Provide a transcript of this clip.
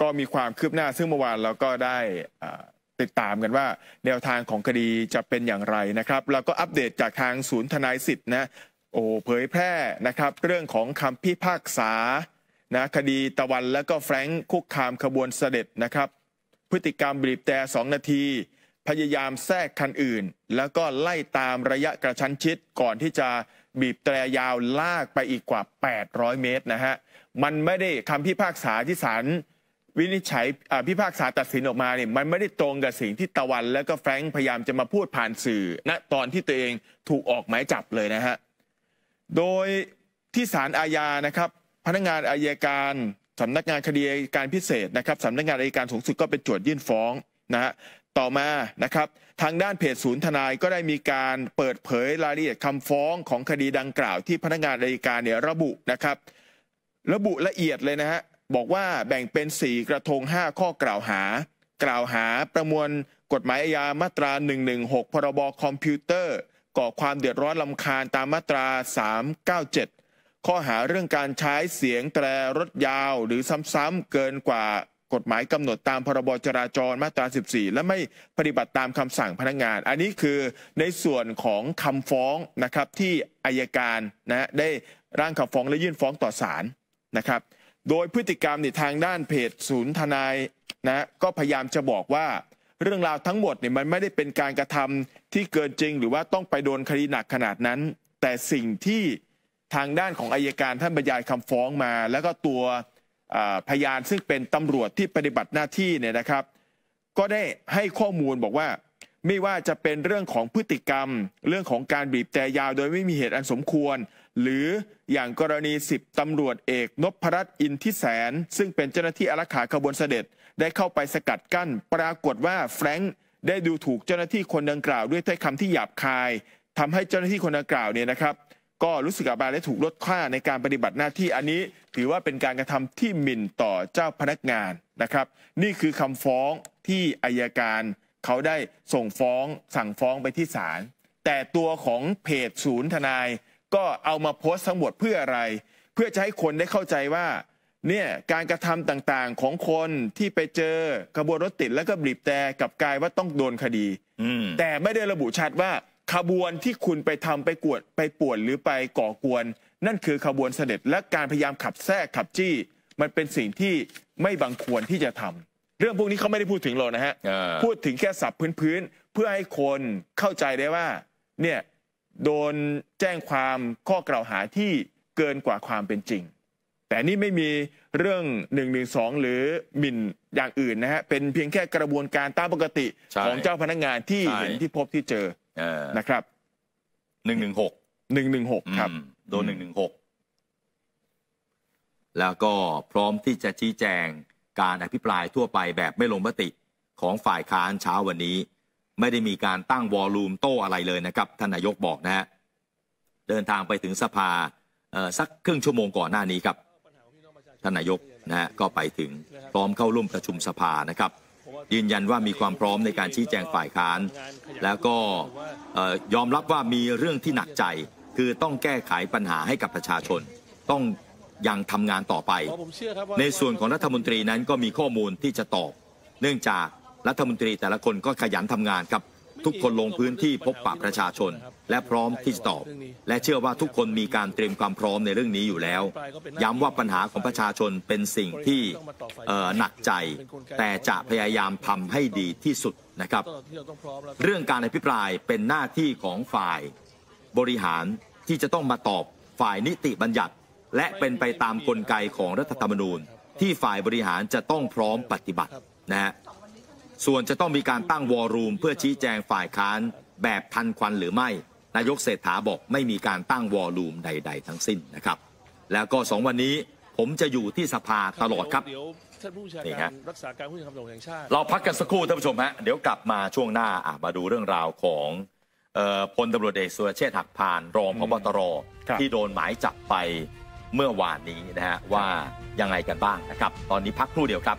ก็มีความคืบหน้าซึ่งเมื่อวานเราก็ได้ติดตามกันว่าแนวทางของคดีจะเป็นอย่างไรนะครับเราก็อัปเดตจากทางศูนย์ทนายสิทธิ์นะโอ้เผยแพร่นะครับเรื่องของคำพิพากษานะคดีตะวันและก็แฟรงค์คุกคามขบวนเสด็จนะครับ พฤติกรรมบีบแต่สองนาที พยายามแทรกคันอื่น แล้วก็ไล่ตามระยะกระชั้นชิด ก่อนที่จะบีบแตรยาวลากไปอีกกว่า 800 เมตรนะฮะมันไม่ได้คำพิพากษาที่ศาลวินิจฉัยพิพากษาตัดสินออกมาเนี่ยมันไม่ได้ตรงกับสิ่งที่ตะวัน และก็แฟรงค์พยายามจะมาพูดผ่านสื่อณตอนที่ตัวเองถูกออกหมายจับเลยนะฮะโดยที่ศาลอาญานะครับ พนักงานอายการสำนักงานคดีการพิเศษนะครับสำนักงานอายการสูงสุดก็เป็นโจทยื่นฟ้องนะฮะต่อมานะครับทางด้านเพจศูนย์ทนายก็ได้มีการเปิดเผยรายละเอียดคำฟ้องของคดีดังกล่าวที่พนักงานอายการเนี่ยระบุนะครับ ระบุละเอียดเลยนะฮะบอกว่าแบ่งเป็น 4 กระทง 5 ข้อกล่าวหา กล่าวหาประมวลกฎหมายอาญามาตรา 116 พรบคอมพิวเตอร์ ก่อความเดือดร้อนลำคาญตามมาตรา 397 ข้อหาเรื่องการใช้เสียงแตรรถยาวหรือซ้ำๆเกินกว่ากฎหมายกำหนดตามพรบจราจรมาตรา 14 และไม่ปฏิบัติตามคำสั่งพนักงาน อันนี้คือในส่วนของคำฟ้องนะครับที่อายการนะได้ร่างคำฟ้องและยื่นฟ้องต่อศาลนะครับโดยพฤติกรรมเนี่ยทางด้านเพจศูนย์ทนายนะก็พยายามจะบอกว่าเรื่องราวทั้งหมดเนี่ยมันไม่ได้เป็นการกระทำที่เกินจริง หรือว่าต้องไปโดนคดีหนักขนาดนั้น แต่สิ่งที่ทางด้านของอายการท่านบรรยายคำฟ้องมา แล้วก็ตัวพยานซึ่งเป็นตำรวจที่ปฏิบัติหน้าที่เนี่ยนะครับ ก็ได้ให้ข้อมูลบอกว่าไม่ว่าจะเป็นเรื่องของพฤติกรรม เรื่องของการบีบแต่ยาว โดยไม่มีเหตุอันสมควรหรืออย่างกรณีสิบตำรวจเอกนพพรัตอินทิแสนซึ่งเป็นเจ้าหน้าที่อารักขาขบวนเสด็จได้เข้าไปสกัดกั้น ปรากฏว่าแฟรงค์ได้ดูถูกเจ้าหน้าที่คนดังกล่าว ด้วยถ้อยคำที่หยาบคายทำให้เจ้าหน้าที่คนดังกล่าวเนี่ยนะครับ ก็รู้สึกอับอายและถูกลดค่าในการปฏิบัติหน้าที่อันนี้ ถือว่าเป็นการกระทำที่หมิ่นต่อเจ้าพนักงานนะครับ นี่คือคำฟ้องที่อายการ เขาได้ส่งฟ้องสั่งฟ้องไปที่ศาลแต่ตัวของเพจศูนย์ทนายก็เอามาโพสต์ทั้งหมดเพื่ออะไร เพื่อจะให้คนได้เข้าใจว่า เนี่ยการกระทำต่างๆของคนที่ไปเจอ ขบวนรถติด แล้วก็บีบแต่กับกายว่าต้องโดนคดีแต่ไม่ได้ระบุชัดว่า ขบวนที่คุณไปทำไปกวดไปป่วนหรือไปก่อกวน นั่นคือขบวนเสด็จและการพยายามขับแทรกขับจี้ มันเป็นสิ่งที่ไม่บังควรที่จะทำ เรื่องพวกนี้เขาไม่ได้พูดถึงหรอกนะฮะพูดถึงแค่สับพื้นๆเพื่อให้คนเข้าใจได้ว่า เนี่ยโดนแจ้งความข้อกล่าวหาที่เกินกว่าความเป็นจริง แต่นี่ไม่มีเรื่อง1นึหรือหมิ่นอย่างอื่นนะฮะ เป็นเพียงแค่กระบวนการตามปกติของเจ้าพนักงานที่เห็นที่พบที่เจอนะครับหนึ่งหนึ่งหกหนึ่งหนึ่งหกครับโดนหนึ่งหนึ่งหกแล้วก็พร้อมที่จะชี้แจงการอภิปรายทั่วไปแบบไม่ลงมติของฝ่ายค้านเช้าวันนี้ไม่ได้มีการตั้งวอลลุ่มโต้อะไรเลยนะครับท่านนายกบอกนะฮะเดินทางไปถึงสภาสักครึ่งชั่วโมงก่อนหน้านี้ครับท่านนายกนะฮะก็ไปถึงพร้อมเข้าร่วมประชุมสภานะครับ ยืนยันว่ามีความพร้อมในการชี้แจงฝ่ายค้านแล้วก็ยอมรับว่ามีเรื่องที่หนักใจ คือต้องแก้ไขปัญหาให้กับประชาชน ต้องยังทำงานต่อไป ในส่วนของรัฐมนตรีนั้นก็มีข้อมูลที่จะตอบ เนื่องจากรัฐมนตรีแต่ละคนก็ขยันทำงานครับทุกคนลงพื้นที่พบปะประชาชน และพร้อมที่จะตอบ และเชื่อว่าทุกคนมีการเตรียมความพร้อมในเรื่องนี้อยู่แล้ว ย้ำว่าปัญหาของประชาชนเป็นสิ่งที่หนักใจ แต่จะพยายามทำให้ดีที่สุดนะครับ เรื่องการอภิปรายเป็นหน้าที่ของฝ่าย บริหารที่จะต้องมาตอบฝ่ายนิติบัญญัติ และเป็นไปตามกลไกของรัฐธรรมนูญ ที่ฝ่ายบริหารจะต้องพร้อมปฏิบัตินะฮะส่วนจะต้องมีการตั้งวอ์รูมเพื่อชี้แจงฝ่ายค้าน แบบทันควันหรือไม่ นายกเศรษฐาบอกไม่มีการตั้งวอร์รูมใด ๆ ทั้งสิ้นนะครับ แล้วก็สองวันนี้ผมจะอยู่ที่สภาตลอดครับท่านผู้ชรรักษาการผู้จำกตำรวจแห่งชาติเราพักกันสักครู่ท่านผู้ชมฮะเดี๋ยวกลับมาช่วงหน้าอ่ะมาดูเรื่องราวของพลตำรวจเอกสุรเชษฐ์หักพานรองพบตรที่โดนหมายจับไปเมื่อวานนี้นะฮะว่ายังไงกันบ้างนะครับ ตอนนี้พักครู่เดียวครับ